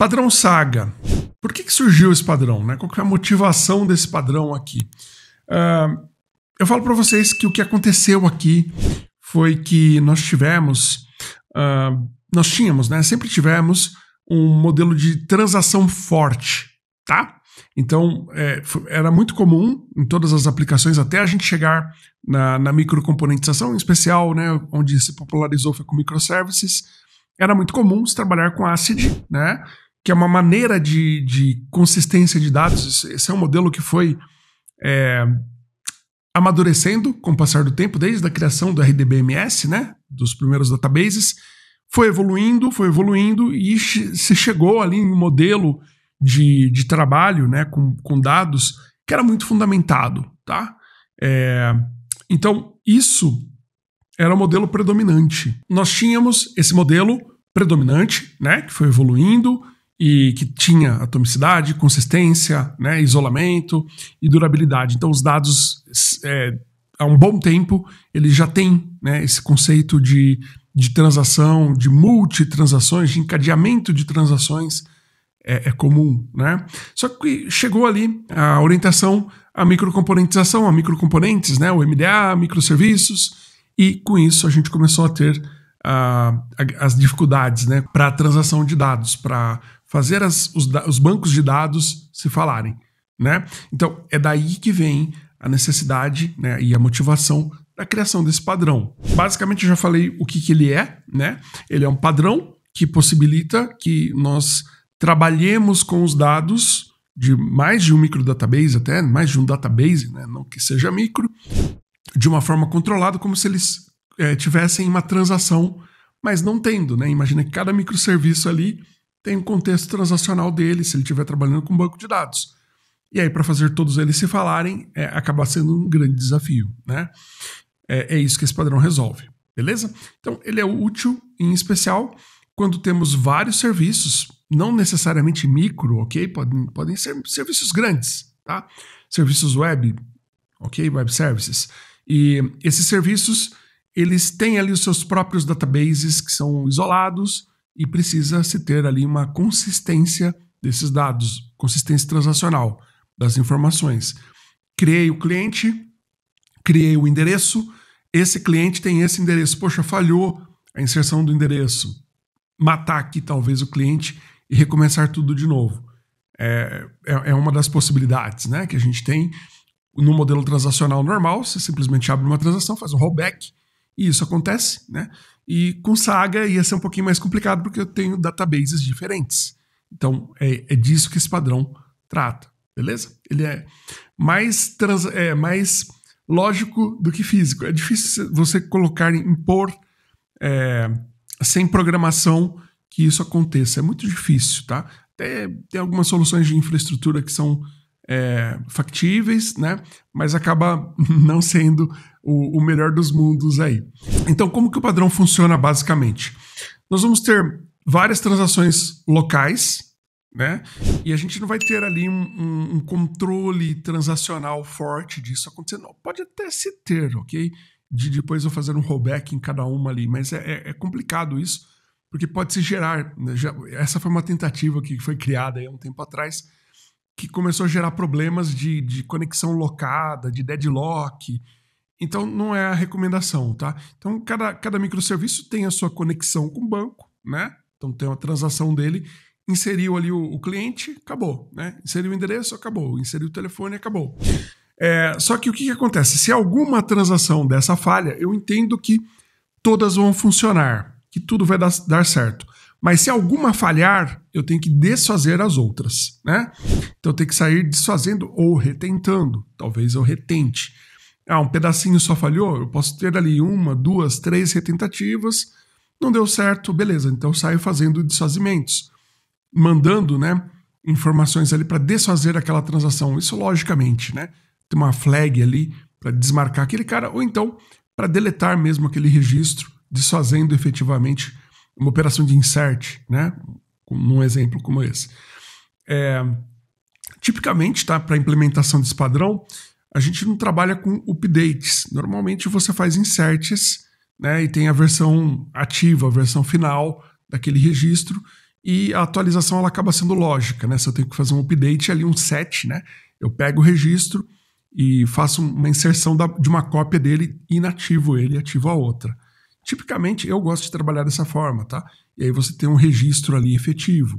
Padrão Saga. Por que, que surgiu esse padrão? Né? Qual é a motivação desse padrão aqui? Uh, eu falo para vocês que o que aconteceu aqui foi que nós tivemos, uh, nós tínhamos, né? Sempre tivemos um modelo de transação forte, tá? Então, é, era muito comum em todas as aplicações, até a gente chegar na, na microcomponentização, em especial, né, onde se popularizou foi com microservices, era muito comum se trabalhar com ACID, né? que é uma maneira de, de consistência de dados. Esse é um modelo que foi é, amadurecendo com o passar do tempo, desde a criação do RDBMS, né, dos primeiros databases, foi evoluindo, foi evoluindo e se chegou ali em um modelo de, de trabalho né, com, com dados que era muito fundamentado. Tá? É, então, isso era o modelo predominante. Nós tínhamos esse modelo predominante, né, que foi evoluindo, e que tinha atomicidade, consistência, né, isolamento e durabilidade. Então, os dados, é, há um bom tempo, ele já tem né, esse conceito de, de transação, de multitransações, de encadeamento de transações é, é, comum. Né? Só que chegou ali a orientação à microcomponentização, a microcomponentes, né, o MDA, microserviços, e com isso a gente começou a ter. Ah, as dificuldades né, para transação de dados, para fazer as, os, os bancos de dados se falarem. Né? Então, é daí que vem a necessidade né, e a motivação da criação desse padrão. Basicamente, eu já falei o que, que ele é. Né? Ele é um padrão que possibilita que nós trabalhemos com os dados de mais de um micro database, até mais de um database, né? não que seja micro, de uma forma controlada, como se eles é, tivessem uma transação, mas não tendo. Né? Imagina que cada microserviço ali tem o um contexto transacional dele, se ele estiver trabalhando com banco de dados. E aí, para fazer todos eles se falarem, é, acaba sendo um grande desafio. Né? É, é isso que esse padrão resolve, beleza? Então, ele é útil, em especial, quando temos vários serviços, não necessariamente micro, ok? Podem, podem ser serviços grandes, tá? Serviços web, ok? Web services. E esses serviços, eles têm ali os seus próprios databases que são isolados, e precisa se ter ali uma consistência desses dados, consistência transacional das informações. Criei o cliente, criei o endereço, esse cliente tem esse endereço. Poxa, falhou a inserção do endereço. Matar aqui talvez o cliente e recomeçar tudo de novo. É, é, é uma das possibilidades né, que a gente tem no modelo transacional normal. Você simplesmente abre uma transação, faz um rollback, e isso acontece, né? E com Saga ia ser um pouquinho mais complicado porque eu tenho databases diferentes. Então é, é disso que esse padrão trata, beleza? Ele é mais, trans, é mais lógico do que físico. É difícil você colocar, impor é, sem programação que isso aconteça. É muito difícil, tá? Até tem algumas soluções de infraestrutura que são é, factíveis, né? Mas acaba não sendo o, o melhor dos mundos aí. Então, como que o padrão funciona basicamente? Nós vamos ter várias transações locais, né? E a gente não vai ter ali um, um, um, controle transacional forte disso acontecendo. Pode até se ter, ok? De depois eu fazer um rollback em cada uma ali, mas é, é, é complicado isso, porque pode se gerar. Né? Já, essa foi uma tentativa que foi criada há um tempo atrás que começou a gerar problemas de, de conexão locada, de deadlock. Então, não é a recomendação, tá? Então, cada, cada microserviço tem a sua conexão com o banco, né? Então, tem uma transação dele, inseriu ali o, o cliente, acabou, né? Inseriu o endereço, acabou. Inseriu o telefone, acabou. É, só que o que, que acontece? Se alguma transação dessa falha, eu entendo que todas vão funcionar, que tudo vai dar, dar certo. Mas se alguma falhar, eu tenho que desfazer as outras, né? Então eu tenho que sair desfazendo ou retentando. Talvez eu retente. Ah, um pedacinho só falhou? Eu posso ter ali uma, duas, três retentativas. Não deu certo, beleza. Então eu saio fazendo desfazimentos, mandando, né? Informações ali para desfazer aquela transação. Isso logicamente, né? Tem uma flag ali para desmarcar aquele cara, ou então para deletar mesmo aquele registro, desfazendo efetivamente uma operação de insert, né? Num exemplo como esse. É, tipicamente, tá? Para implementação desse padrão, a gente não trabalha com updates. Normalmente você faz inserts, né? E tem a versão ativa, a versão final daquele registro e a atualização ela acaba sendo lógica, né? Se eu tenho que fazer um update é ali, um set, né? Eu pego o registro e faço uma inserção da, de uma cópia dele e inativo ele e ativo a outra. Tipicamente eu gosto de trabalhar dessa forma, tá? E aí você tem um registro ali efetivo.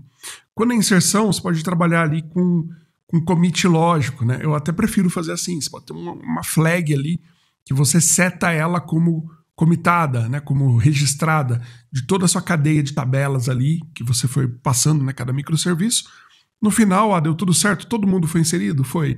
Quando é inserção, você pode trabalhar ali com, com commit lógico, né? Eu até prefiro fazer assim, você pode ter uma, uma flag ali que você seta ela como comitada, né, como registrada de toda a sua cadeia de tabelas ali que você foi passando, né, cada microserviço. No final, ah, deu tudo certo, todo mundo foi inserido, foi.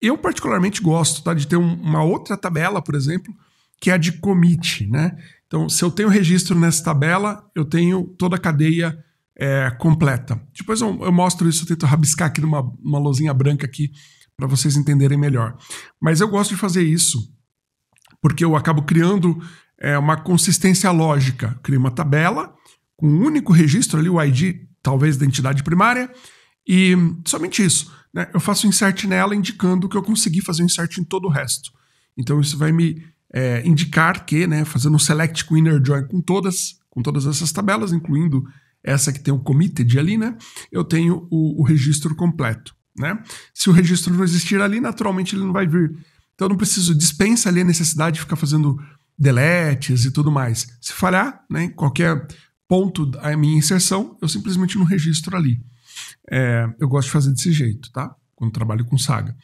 Eu particularmente gosto, tá, de ter um, uma outra tabela, por exemplo, que é a de commit, né? Então, se eu tenho registro nessa tabela, eu tenho toda a cadeia é, completa. Depois eu, eu, mostro isso, eu tento rabiscar aqui numa uma luzinha branca aqui para vocês entenderem melhor. Mas eu gosto de fazer isso porque eu acabo criando é, uma consistência lógica. Eu crio uma tabela com um único registro ali, o ID, talvez da entidade primária, e somente isso. Né? Eu faço um insert nela indicando que eu consegui fazer um insert em todo o resto. Então isso vai me é, indicar que, né, fazendo um select com inner join com todas, com todas essas tabelas, incluindo essa que tem o committed ali, né, eu tenho o, o registro completo. Né? Se o registro não existir ali, naturalmente ele não vai vir. Então eu não preciso, dispensa ali a necessidade de ficar fazendo deletes e tudo mais. Se falhar, né, em qualquer ponto da minha inserção, eu simplesmente não registro ali. É, eu gosto de fazer desse jeito, tá? Quando trabalho com saga.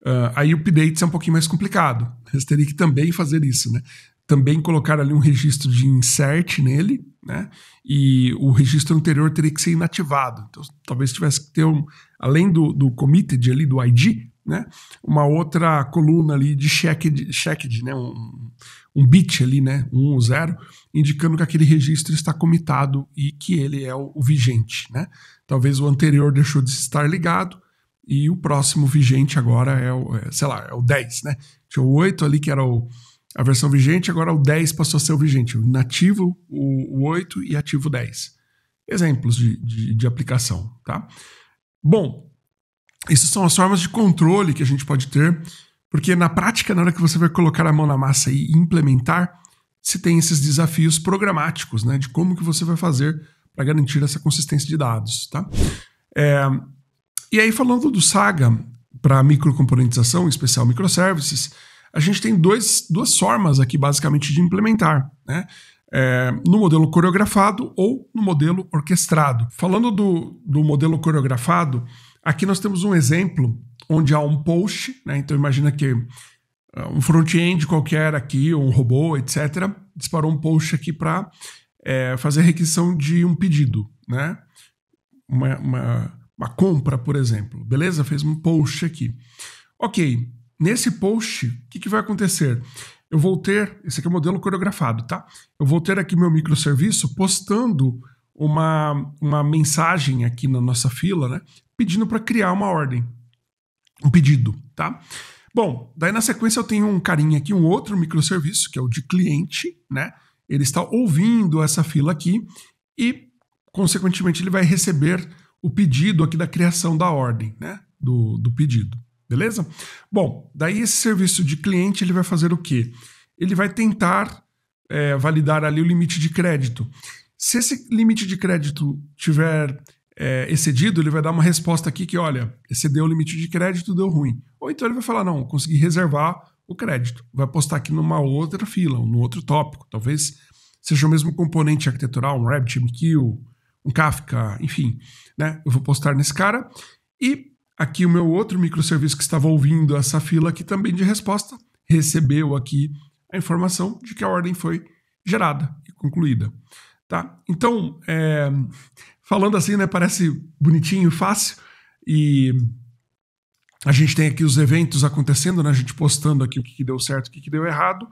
Uh, aí o updates é um pouquinho mais complicado. Você teria que também fazer isso, né? Também colocar ali um registro de insert nele, né? E o registro anterior teria que ser inativado. Então, talvez tivesse que ter um, além do, do committed ali, do ID, né? Uma outra coluna ali de checked, checked né? Um, um bit ali, né? Um ou zero, indicando que aquele registro está comitado e que ele é o, o vigente, né? Talvez o anterior deixou de estar ligado, e o próximo vigente agora é o, é, sei lá, é o 10, né? Tinha o 8 ali que era o, a versão vigente, agora o 10 passou a ser o vigente. O inativo, o, o 8 e ativo 10. Exemplos de, de, de aplicação, tá? Bom, essas são as formas de controle que a gente pode ter, porque na prática, na hora que você vai colocar a mão na massa e implementar, se tem esses desafios programáticos, né? De como que você vai fazer para garantir essa consistência de dados, tá? É, e aí, falando do Saga para microcomponentização, em especial microservices, a gente tem dois, duas formas aqui, basicamente, de implementar. Né? É, no modelo coreografado ou no modelo orquestrado. Falando do, do modelo coreografado, aqui nós temos um exemplo onde há um post, né? então imagina que ah, um front-end qualquer aqui, um robô, etc., disparou um post aqui para é, fazer a requisição de um pedido, né? Uma, uma, uma compra, por exemplo. Beleza? Fez um post aqui. Ok, nesse post, o que, que, vai acontecer? Eu vou ter, esse aqui é o modelo coreografado, tá? Eu vou ter aqui meu microserviço postando uma, uma mensagem aqui na nossa fila, né? Pedindo para criar uma ordem, um pedido, tá? Bom, daí na sequência eu tenho um carinha aqui, um outro microserviço, que é o de cliente, né? Ele está ouvindo essa fila aqui e, consequentemente, ele vai receber o pedido aqui da criação da ordem, né? Do, do pedido, beleza? Bom, daí esse serviço de cliente ele vai fazer o quê? Ele vai tentar é, validar ali o limite de crédito. Se esse limite de crédito tiver é, excedido, ele vai dar uma resposta aqui que, olha, excedeu o limite de crédito, deu ruim. Ou então ele vai falar, não, consegui reservar o crédito. Vai postar aqui numa outra fila, num outro tópico. Talvez seja o mesmo componente arquitetural, um RabbitMQ, um Kafka, enfim, né? Eu vou postar nesse cara. E aqui o meu outro microserviço que estava ouvindo essa fila aqui também de resposta recebeu aqui a informação de que a ordem foi gerada e concluída. Tá? Então, é, falando assim, né, parece bonitinho, fácil, e a gente tem aqui os eventos acontecendo, né, a gente postando aqui o que, deu certo, o que deu errado,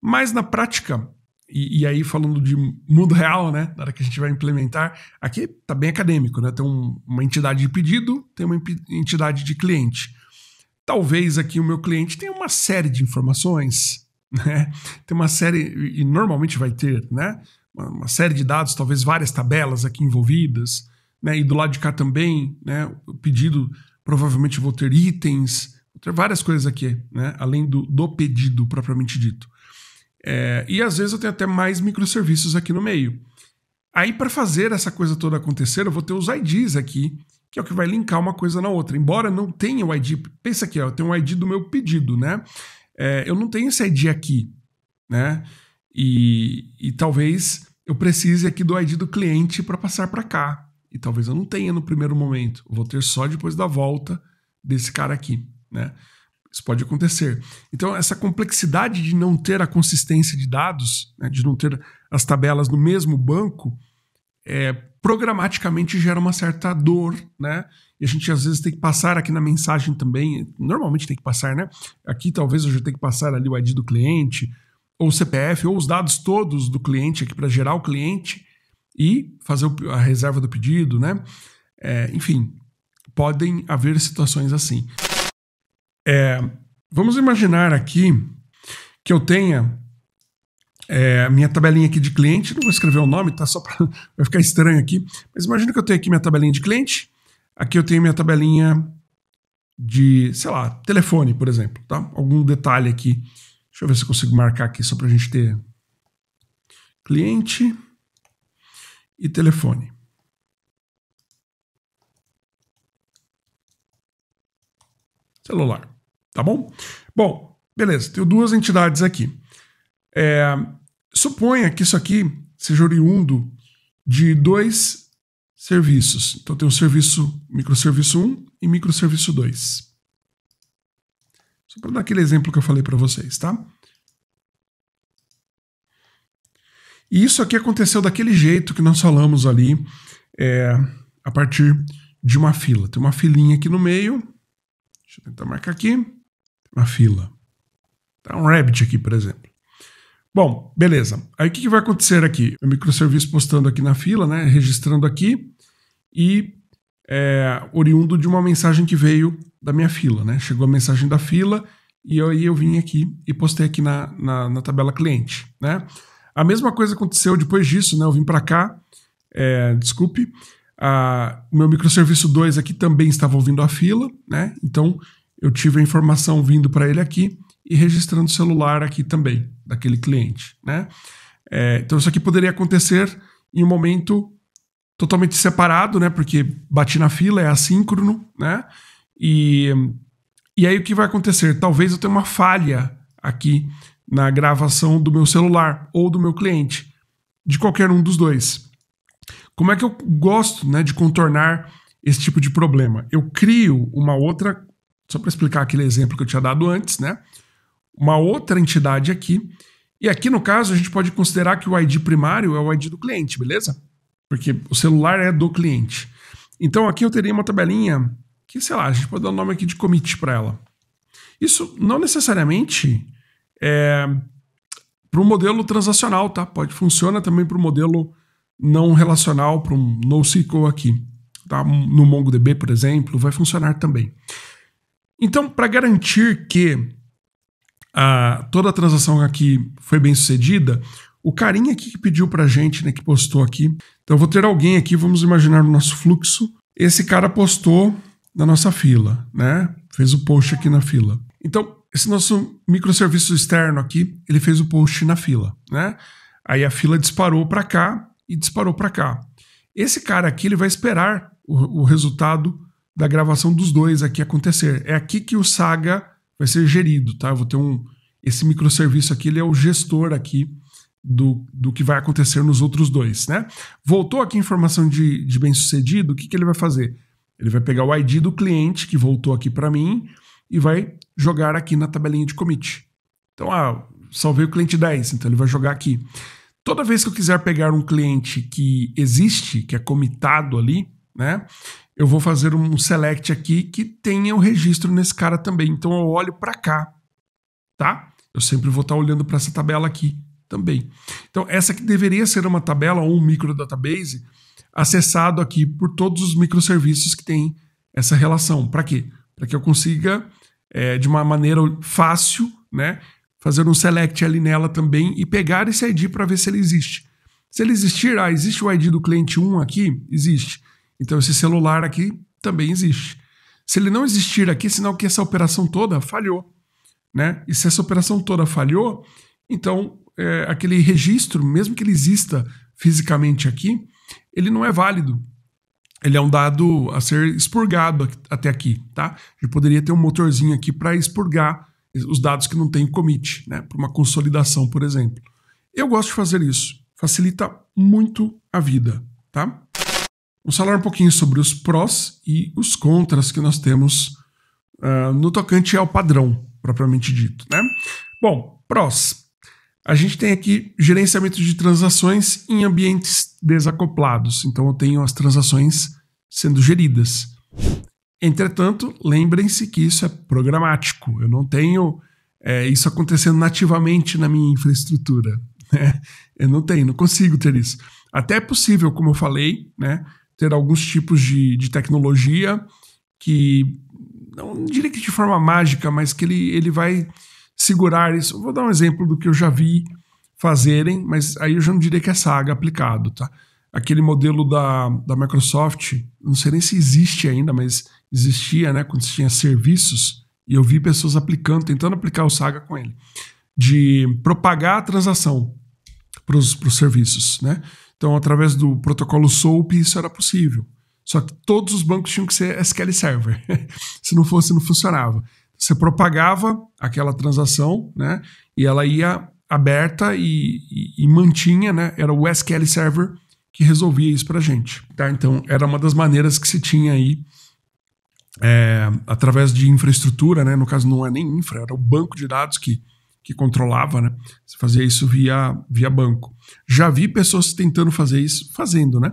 mas na prática e, e, aí, falando de mundo real, né? Na hora que a gente vai implementar, aqui tá bem acadêmico, né? Tem um, uma entidade de pedido, tem uma entidade de cliente. Talvez aqui o meu cliente tenha uma série de informações, né? Tem uma série, e normalmente vai ter, né? Uma, uma série de dados, talvez várias tabelas aqui envolvidas, né? E do lado de cá também, né? O pedido, provavelmente vou ter itens, vou ter várias coisas aqui, né? Além do, do pedido propriamente dito. É, e às vezes eu tenho até mais microserviços aqui no meio. Aí, para fazer essa coisa toda acontecer, eu vou ter os IDs aqui, que é o que vai linkar uma coisa na outra. Embora não tenha o ID, pensa aqui, ó, eu tenho o ID do meu pedido, né? É, eu não tenho esse ID aqui, né? E, e talvez eu precise aqui do ID do cliente para passar para cá. E talvez eu não tenha no primeiro momento. Eu vou ter só depois da volta desse cara aqui, né? Isso pode acontecer. Então, essa complexidade de não ter a consistência de dados, né, de não ter as tabelas no mesmo banco, é, programaticamente gera uma certa dor, né? E a gente às vezes tem que passar aqui na mensagem também, normalmente tem que passar, né? Aqui talvez eu já tenha que passar ali o ID do cliente, ou o CPF, ou os dados todos do cliente aqui para gerar o cliente e fazer a reserva do pedido, né? É, enfim, podem haver situações assim. É, vamos imaginar aqui que eu tenha é, minha tabelinha aqui de cliente, não vou escrever o nome, tá? Só pra, vai ficar estranho aqui. Mas imagina que eu tenho aqui minha tabelinha de cliente, aqui eu tenho minha tabelinha de, sei lá, telefone, por exemplo, tá? Algum detalhe aqui. Deixa eu ver se eu consigo marcar aqui só para a gente ter cliente e telefone. Celular. Tá bom? Bom, beleza, tenho duas entidades aqui. É, suponha que isso aqui seja oriundo de dois serviços. Então tem o serviço microserviço 1 e microserviço 2. Só para dar aquele exemplo que eu falei para vocês, tá? E isso aqui aconteceu daquele jeito que nós falamos ali, é, a partir de uma fila. Tem uma filinha aqui no meio. Deixa eu tentar marcar aqui na fila. Tá um Rabbit aqui, por exemplo. Bom, beleza. Aí o que, que vai acontecer aqui? O microserviço postando aqui na fila, né? Registrando aqui e é, oriundo de uma mensagem que veio da minha fila, né? Chegou a mensagem da fila e aí eu, eu vim aqui e postei aqui na, na, na, tabela cliente, né? A mesma coisa aconteceu depois disso, né? Eu vim para cá, é, desculpe, ah, o meu microserviço 2 aqui também estava ouvindo a fila, né? Então eu tive a informação vindo para ele aqui e registrando o celular aqui também, daquele cliente. Né? É, então isso aqui poderia acontecer em um momento totalmente separado, né? Porque bati na fila, é assíncrono, né? E, e aí o que vai acontecer? Talvez eu tenha uma falha aqui na gravação do meu celular ou do meu cliente, de qualquer um dos dois. Como é que eu gosto né, de contornar esse tipo de problema? Eu crio uma outra só para explicar aquele exemplo que eu tinha dado antes, né? Uma outra entidade aqui. E aqui, no caso, a gente pode considerar que o ID primário é o ID do cliente, beleza? Porque o celular é do cliente. Então aqui eu teria uma tabelinha que, sei lá, a gente pode dar o um nome aqui de commit para ela. Isso não necessariamente é para o modelo transacional, tá? Pode funciona também para o modelo não relacional, para um NoSQL aqui, tá? No MongoDB, por exemplo, vai funcionar também. Então, para garantir que a, ah, toda a transação aqui foi bem sucedida, o carinha aqui que pediu para a gente, né, que postou aqui. Então, vou ter alguém aqui, vamos imaginar o nosso fluxo. Esse cara postou na nossa fila, né? Fez o post aqui na fila. Então, esse nosso microserviço externo aqui, ele fez o post na fila, né? Aí a fila disparou para cá e disparou para cá. Esse cara aqui, ele vai esperar o, o resultado da gravação dos dois aqui acontecer. É aqui que o Saga vai ser gerido, tá? Eu vou ter um esse microserviço aqui, ele é o gestor aqui do, do que vai acontecer nos outros dois, né? Voltou aqui informação de, de bem-sucedido, o que, que ele vai fazer? Ele vai pegar o ID do cliente que voltou aqui para mim e vai jogar aqui na tabelinha de commit. Então, ah, salvei o cliente 10, então ele vai jogar aqui. Toda vez que eu quiser pegar um cliente que existe, que é comitado ali, né? eu vou fazer um select aqui que tenha o um registro nesse cara também. Então eu olho para cá, tá? Eu sempre vou estar tá olhando para essa tabela aqui também. Então essa que deveria ser uma tabela ou um micro database acessado aqui por todos os microserviços que têm essa relação. Para quê? Para que eu consiga é, de uma maneira fácil, né, fazer um select ali nela também e pegar esse ID para ver se ele existe. Se ele existir, ah, existe o ID do cliente 1 aqui? Existe. Então esse celular aqui também existe. Se ele não existir aqui, é sinal que essa operação toda falhou. Né? E se essa operação toda falhou, então é, aquele registro, mesmo que ele exista fisicamente aqui, ele não é válido. Ele é um dado a ser expurgado até aqui, tá? Eu poderia ter um motorzinho aqui para expurgar os dados que não tem commit, né? Para uma consolidação, por exemplo. Eu gosto de fazer isso. Facilita muito a vida, tá? Vamos falar um pouquinho sobre os prós e os contras que nós temos uh, no tocante ao padrão, propriamente dito. Né? Bom, prós. A gente tem aqui gerenciamento de transações em ambientes desacoplados. Então eu tenho as transações sendo geridas. Entretanto, lembrem-se que isso é programático. Eu não tenho é, isso acontecendo nativamente na minha infraestrutura. Né? Eu não tenho, não consigo ter isso. Até é possível, como eu falei, né? ter alguns tipos de, de tecnologia que, não diria que de forma mágica, mas que ele, ele vai segurar isso. Vou dar um exemplo do que eu já vi fazerem, mas aí eu já não diria que é saga aplicado, tá? Aquele modelo da, da Microsoft, não sei nem se existe ainda, mas existia, né? Quando tinha serviços, e eu vi pessoas aplicando, tentando aplicar o Saga com ele, de propagar a transação para os serviços, né? Então, através do protocolo SOAP, isso era possível. Só que todos os bancos tinham que ser SQL Server. Se não fosse, não funcionava. Você propagava aquela transação, né? E ela ia aberta e, e, e mantinha, né? Era o SQL Server que resolvia isso para gente. Tá? Então, era uma das maneiras que se tinha aí, é, através de infraestrutura, né? No caso, não é nem infra, era o banco de dados que que controlava, né? Você fazia isso via, via banco. Já vi pessoas tentando fazer isso, fazendo, né?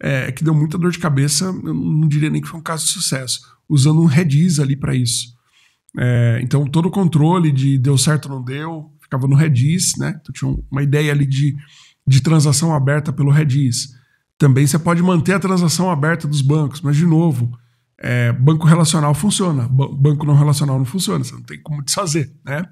É, é, que deu muita dor de cabeça, eu não diria nem que foi um caso de sucesso, usando um Redis ali para isso. É, então, todo o controle de deu certo ou não deu, ficava no Redis, né? Então, tinha uma ideia ali de, de transação aberta pelo Redis. Também você pode manter a transação aberta dos bancos, mas, de novo, é, banco relacional funciona, banco não relacional não funciona, você não tem como desfazer, né?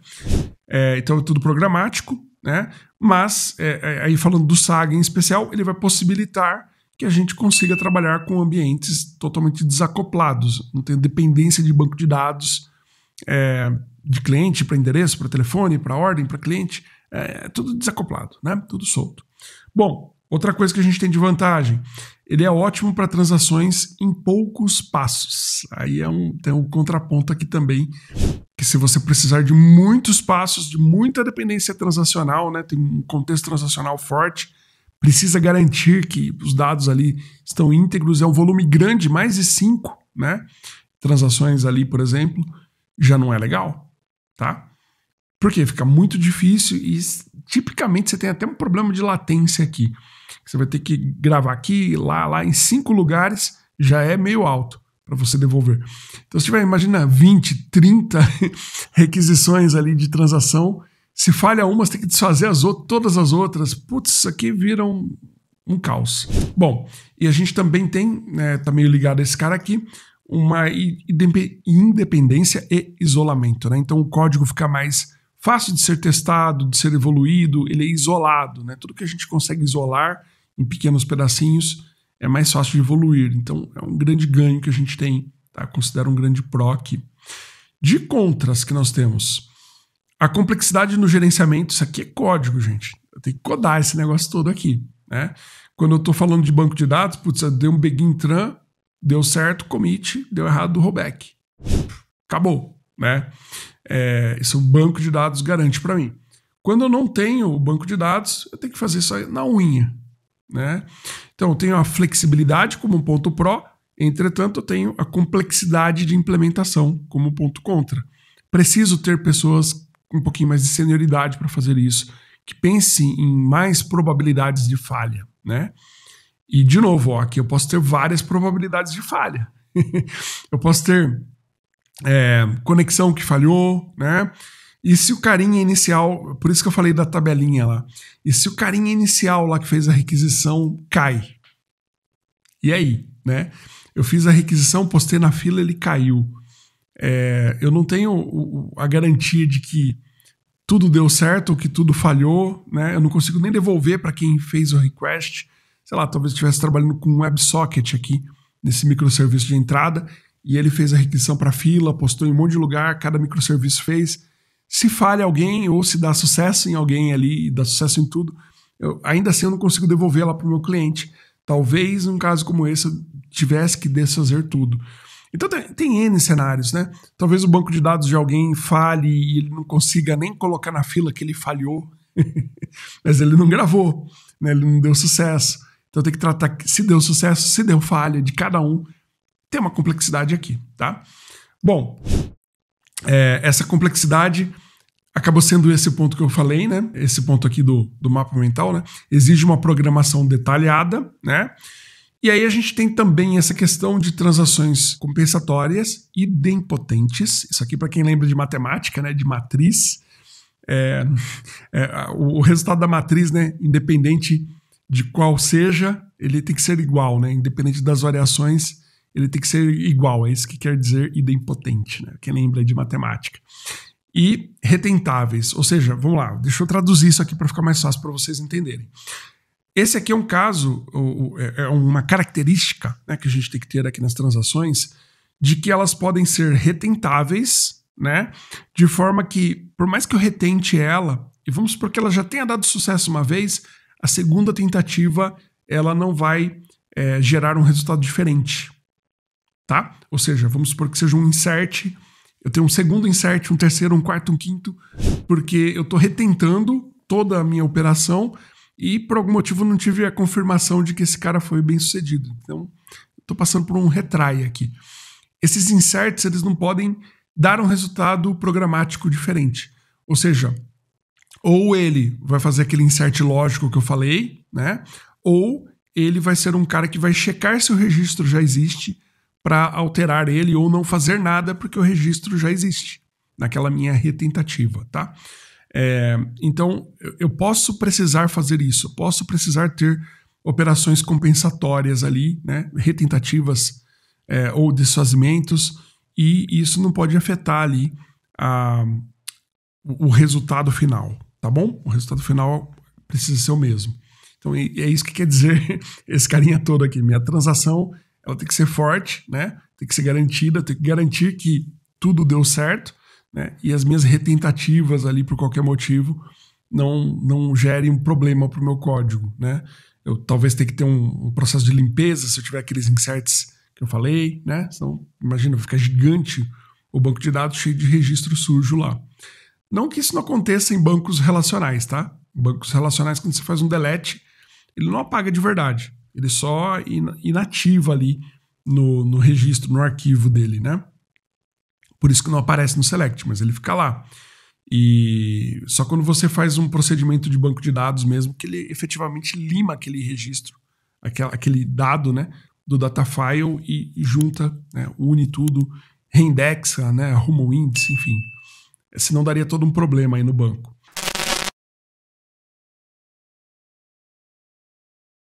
É, então é tudo programático, né? Mas, é, é, aí falando do SAG em especial, ele vai possibilitar que a gente consiga trabalhar com ambientes totalmente desacoplados, não tem dependência de banco de dados é, de cliente para endereço, para telefone, para ordem, para cliente, é, tudo desacoplado, né? Tudo solto. Bom, Outra coisa que a gente tem de vantagem, ele é ótimo para transações em poucos passos. Aí é um, tem um contraponto aqui também, que se você precisar de muitos passos, de muita dependência transacional, né, tem um contexto transacional forte, precisa garantir que os dados ali estão íntegros, é um volume grande, mais de cinco né, transações ali, por exemplo, já não é legal, tá? Porque fica muito difícil e tipicamente você tem até um problema de latência aqui. Você vai ter que gravar aqui, lá, lá, em cinco lugares, já é meio alto para você devolver. Então, se tiver, imagina 20, 30 requisições ali de transação, se falha uma, você tem que desfazer as outras, todas as outras. Putz, isso aqui vira um, um caos. Bom, e a gente também tem, né, tá meio ligado a esse cara aqui, uma independência e isolamento, né? Então o código fica mais fácil de ser testado, de ser evoluído, ele é isolado, né? Tudo que a gente consegue isolar em pequenos pedacinhos, é mais fácil de evoluir. Então, é um grande ganho que a gente tem, tá? considero um grande pro aqui. De contras que nós temos, a complexidade no gerenciamento, isso aqui é código, gente. Eu tenho que codar esse negócio todo aqui. Né? Quando eu estou falando de banco de dados, putz, eu dei um begin tran, deu certo, commit, deu errado, rollback. Acabou, né? É, isso o banco de dados garante para mim. Quando eu não tenho o banco de dados, eu tenho que fazer isso na unha. Né? Então, eu tenho a flexibilidade como um ponto pró, entretanto, eu tenho a complexidade de implementação como um ponto contra. Preciso ter pessoas com um pouquinho mais de senioridade para fazer isso, que pense em mais probabilidades de falha. Né? E, de novo, ó, aqui eu posso ter várias probabilidades de falha. eu posso ter é, conexão que falhou, né? E se o carinha inicial, por isso que eu falei da tabelinha lá, e se o carinha inicial lá que fez a requisição cai? E aí, né? Eu fiz a requisição, postei na fila, ele caiu. É, eu não tenho a garantia de que tudo deu certo ou que tudo falhou, né? Eu não consigo nem devolver para quem fez o request. Sei lá, talvez estivesse trabalhando com um WebSocket aqui nesse microserviço de entrada e ele fez a requisição para fila, postou em um monte de lugar, cada microserviço fez se falha alguém ou se dá sucesso em alguém ali, dá sucesso em tudo, eu, ainda assim eu não consigo devolver ela para o meu cliente. Talvez num caso como esse eu tivesse que desfazer tudo. Então tem, tem N cenários, né? Talvez o banco de dados de alguém falhe e ele não consiga nem colocar na fila que ele falhou, mas ele não gravou, né? ele não deu sucesso. Então tem que tratar se deu sucesso, se deu falha de cada um. Tem uma complexidade aqui, tá? Bom, é, essa complexidade acabou sendo esse ponto que eu falei, né? Esse ponto aqui do, do mapa mental, né? Exige uma programação detalhada, né? E aí a gente tem também essa questão de transações compensatórias idempotentes. Isso aqui para quem lembra de matemática, né? De matriz. É, é, o resultado da matriz, né? Independente de qual seja, ele tem que ser igual, né? Independente das variações ele tem que ser igual, é isso que quer dizer idempotente, né? Quem lembra de matemática. E retentáveis, ou seja, vamos lá, deixa eu traduzir isso aqui para ficar mais fácil para vocês entenderem. Esse aqui é um caso, é, é uma característica né, que a gente tem que ter aqui nas transações, de que elas podem ser retentáveis, né? De forma que, por mais que eu retente ela, e vamos supor que ela já tenha dado sucesso uma vez, a segunda tentativa ela não vai é, gerar um resultado diferente tá? Ou seja, vamos supor que seja um insert, eu tenho um segundo insert, um terceiro, um quarto, um quinto, porque eu estou retentando toda a minha operação e por algum motivo não tive a confirmação de que esse cara foi bem sucedido. Então, estou passando por um retry aqui. Esses inserts eles não podem dar um resultado programático diferente. Ou seja, ou ele vai fazer aquele insert lógico que eu falei, né? Ou ele vai ser um cara que vai checar se o registro já existe para alterar ele ou não fazer nada, porque o registro já existe naquela minha retentativa, tá? É, então, eu posso precisar fazer isso, eu posso precisar ter operações compensatórias ali, né? Retentativas é, ou desfazimentos, e isso não pode afetar ali a, o resultado final, tá bom? O resultado final precisa ser o mesmo. Então é isso que quer dizer esse carinha todo aqui. Minha transação ela tem que ser forte, né? Tem que ser garantida, tem que garantir que tudo deu certo, né? E as minhas retentativas ali por qualquer motivo não não gerem um problema para o meu código, né? Eu talvez tenha que ter um, um, processo de limpeza se eu tiver aqueles inserts que eu falei, né? Então, imagina, fica gigante o banco de dados cheio de registro sujo lá. Não que isso não aconteça em bancos relacionais, tá? Bancos relacionais, quando você faz um delete, ele não apaga de verdade. Ele só inativa ali no, no registro, no arquivo dele, né? Por isso que não aparece no select, mas ele fica lá. E só quando você faz um procedimento de banco de dados mesmo, que ele efetivamente lima aquele registro, aquela, aquele dado, né? Do datafile e, e junta, né, une tudo, reindexa, né? Arruma o índice, enfim. Senão daria todo um problema aí no banco.